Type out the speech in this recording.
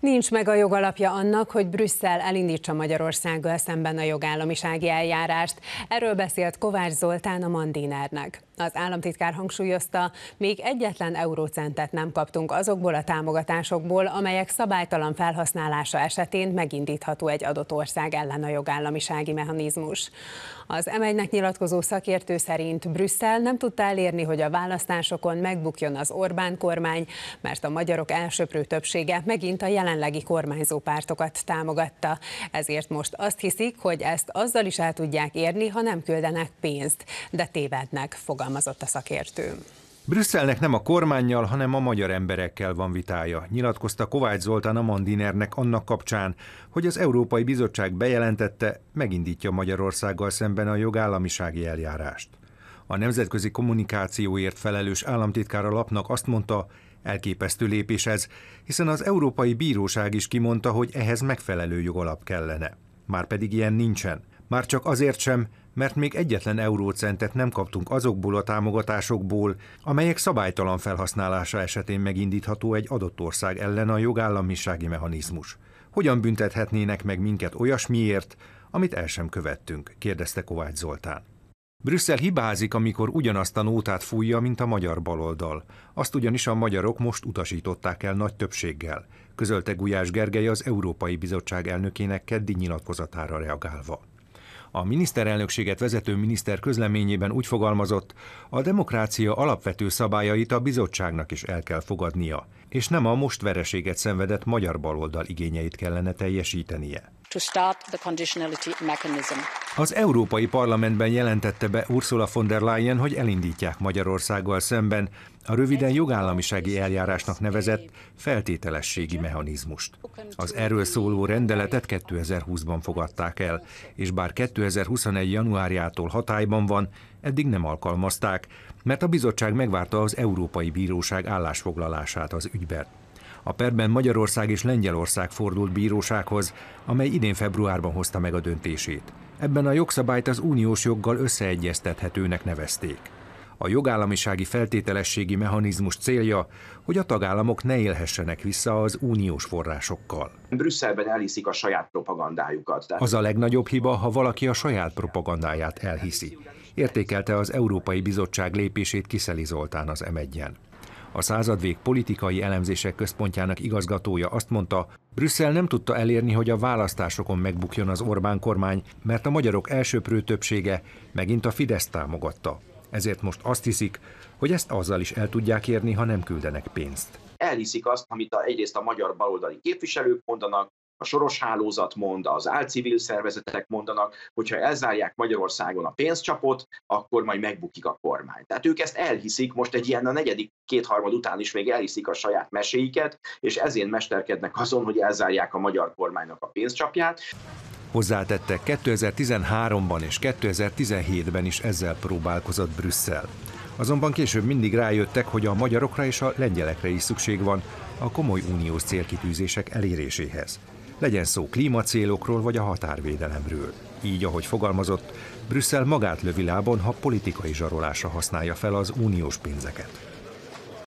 Nincs meg a jogalapja annak, hogy Brüsszel elindítsa Magyarországgal szemben a jogállamisági eljárást. Erről beszélt Kovács Zoltán a Mandinárnak. Az államtitkár hangsúlyozta, még egyetlen eurócentet nem kaptunk azokból a támogatásokból, amelyek szabálytalan felhasználása esetén megindítható egy adott ország ellen a jogállamisági mechanizmus. Az m nyilatkozó szakértő szerint Brüsszel nem tudta elérni, hogy a választásokon megbukjon az Orbán kormány, mert a magyarok elsőprő többsége megint a jelenlegi kormányzó pártokat támogatta. Ezért most azt hiszik, hogy ezt azzal is el tudják érni, ha nem küldenek pénzt, de tévednek, fogalmazták fogalmazott a szakértő. Brüsszelnek nem a kormányjal, hanem a magyar emberekkel van vitája, nyilatkozta Kovács Zoltán a Mandinernek annak kapcsán, hogy az Európai Bizottság bejelentette, megindítja Magyarországgal szemben a jogállamisági eljárást. A nemzetközi kommunikációért felelős államtitkár a lapnak azt mondta, elképesztő lépés ez, hiszen az Európai Bíróság is kimondta, hogy ehhez megfelelő jogalap kellene. Márpedig ilyen nincsen – már csak azért sem, mert még egyetlen eurócentet nem kaptunk azokból a támogatásokból, amelyek szabálytalan felhasználása esetén megindítható egy adott ország ellen a jogállamisági mechanizmus. Hogyan büntethetnének meg minket olyasmiért, amit el sem követtünk, kérdezte Kovács Zoltán. Brüsszel hibázik, amikor ugyanazt a nótát fújja, mint a magyar baloldal. Azt ugyanis a magyarok most utasították el nagy többséggel, közölte Gulyás Gergely az Európai Bizottság elnökének keddi nyilatkozatára reagálva. A miniszterelnökséget vezető miniszter közleményében úgy fogalmazott, a demokrácia alapvető szabályait a bizottságnak is el kell fogadnia, és nem a most vereséget szenvedett magyar baloldal igényeit kellene teljesítenie. Az Európai Parlamentben jelentette be Ursula von der Leyen, hogy elindítják Magyarországgal szemben a röviden jogállamisági eljárásnak nevezett feltételességi mechanizmust. Az erről szóló rendeletet 2020-ban fogadták el, és bár 2021. januárjától hatályban van, eddig nem alkalmazták, mert a bizottság megvárta az Európai Bíróság állásfoglalását az ügyben. A perben Magyarország és Lengyelország fordult bírósághoz, amely idén februárban hozta meg a döntését. Ebben a jogszabályt az uniós joggal összeegyeztethetőnek nevezték. A jogállamisági feltételességi mechanizmus célja, hogy a tagállamok ne élhessenek vissza az uniós forrásokkal. Brüsszelben elhiszik a saját propagandájukat. De... Az a legnagyobb hiba, ha valaki a saját propagandáját elhiszi. Értékelte az Európai Bizottság lépését Kiszeli Zoltán az m a századvég politikai elemzések központjának igazgatója azt mondta, Brüsszel nem tudta elérni, hogy a választásokon megbukjon az Orbán kormány, mert a magyarok elsőprő többsége megint a Fidesz támogatta. Ezért most azt hiszik, hogy ezt azzal is el tudják érni, ha nem küldenek pénzt. Elhiszik azt, amit a, egyrészt a magyar baloldali képviselők mondanak, a soros hálózat mond, az álcivil szervezetek mondanak, hogyha elzárják Magyarországon a pénzcsapot, akkor majd megbukik a kormány. Tehát ők ezt elhiszik, most egy ilyen a negyedik kétharmad után is még elhiszik a saját meséiket, és ezért mesterkednek azon, hogy elzárják a magyar kormánynak a pénzcsapját. Hozzátette, 2013-ban és 2017-ben is ezzel próbálkozott Brüsszel. Azonban később mindig rájöttek, hogy a magyarokra és a lengyelekre is szükség van a komoly uniós célkitűzések eléréséhez. Legyen szó klímacélokról vagy a határvédelemről. Így, ahogy fogalmazott, Brüsszel magát lövi lábon, ha politikai zsarolásra használja fel az uniós pénzeket.